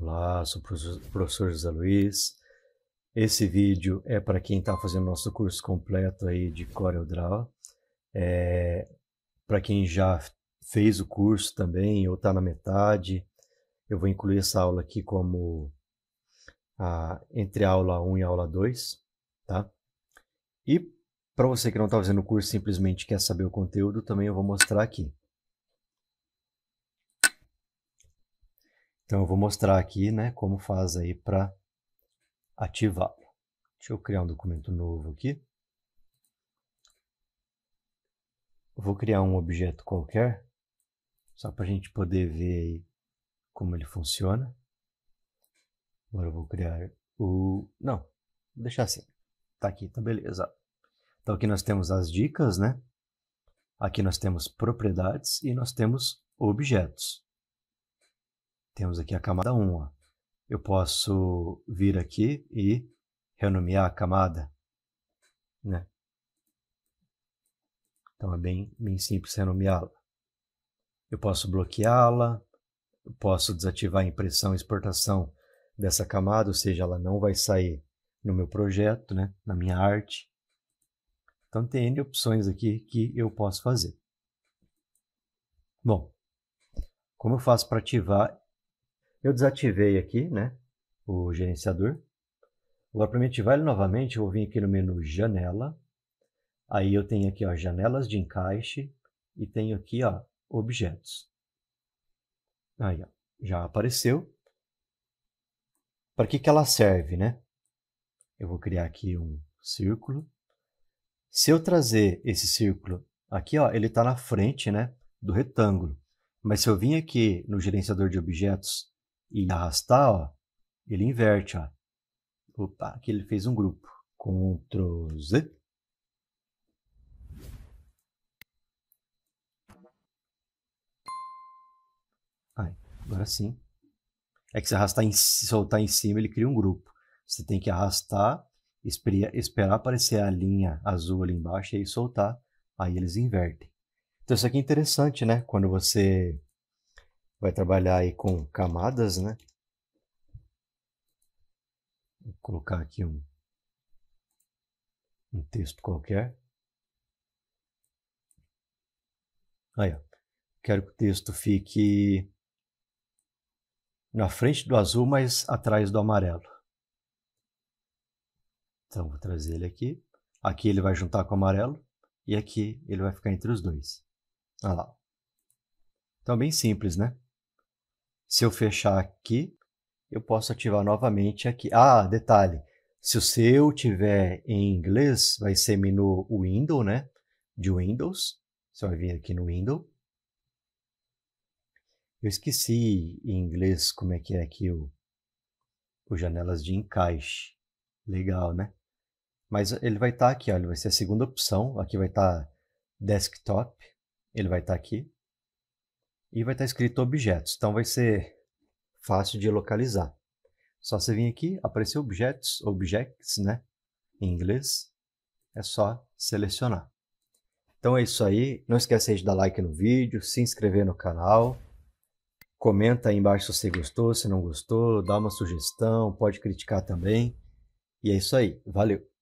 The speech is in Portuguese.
Olá, sou o professor, José Luiz. Esse vídeo é para quem está fazendo nosso curso completo aí de CorelDRAW. É, para quem já fez o curso também ou está na metade, eu vou incluir essa aula aqui como a, entre a aula 1 e a aula 2, tá? E para você que não está fazendo o curso simplesmente quer saber o conteúdo, também eu vou mostrar aqui. Então eu vou mostrar aqui né, como faz aí para ativá-lo. Deixa eu criar um documento novo aqui. vou criar um objeto qualquer, só para a gente poder ver aí como ele funciona. Agora eu vou criar o... Não, vou deixar assim. Tá aqui, tá beleza. Então aqui nós temos as dicas, né? Aqui nós temos propriedades e nós temos objetos. Temos aqui a camada 1. Ó. Eu posso vir aqui e renomear a camada. Né? Então é bem, bem simples renomeá-la. Eu posso bloqueá-la, posso desativar a impressão e exportação dessa camada, ou seja, ela não vai sair no meu projeto, né? na minha arte. Então tem opções aqui que eu posso fazer. Bom, como eu faço para ativar eu desativei aqui né, o gerenciador. Agora, para me ativar ele novamente, eu vou vir aqui no menu Janela. Aí eu tenho aqui ó, janelas de encaixe e tenho aqui ó, objetos. Aí ó, já apareceu. Para que, que ela serve, né? Eu vou criar aqui um círculo. Se eu trazer esse círculo aqui, ó, ele está na frente né, do retângulo. Mas se eu vim aqui no gerenciador de objetos e arrastar, ó, ele inverte, ó. Opa, aqui ele fez um grupo. Ctrl Z. Ai, agora sim. É que se arrastar e soltar em cima, ele cria um grupo. Você tem que arrastar, esperia, esperar aparecer a linha azul ali embaixo e aí soltar. Aí eles invertem. Então isso aqui é interessante, né? Quando você vai trabalhar aí com camadas, né? Vou colocar aqui um, um texto qualquer. Aí, ó. Quero que o texto fique na frente do azul, mas atrás do amarelo. Então, vou trazer ele aqui. Aqui ele vai juntar com o amarelo e aqui ele vai ficar entre os dois. Olha lá. Então, bem simples, né? Se eu fechar aqui, eu posso ativar novamente aqui. Ah, detalhe, se o seu tiver em inglês, vai ser menu Window, né? De Windows. Você vai vir aqui no Window. Eu esqueci em inglês como é que é aqui o, o janelas de encaixe. Legal, né? Mas ele vai estar tá aqui, olha, vai ser a segunda opção. Aqui vai estar tá desktop, ele vai estar tá aqui e vai estar escrito objetos, então vai ser fácil de localizar. Só você vir aqui, aparecer objetos, objects, né? Em inglês, é só selecionar. Então é isso aí. Não esquece de dar like no vídeo, se inscrever no canal. Comenta aí embaixo se você gostou, se não gostou, dá uma sugestão, pode criticar também. E é isso aí. Valeu!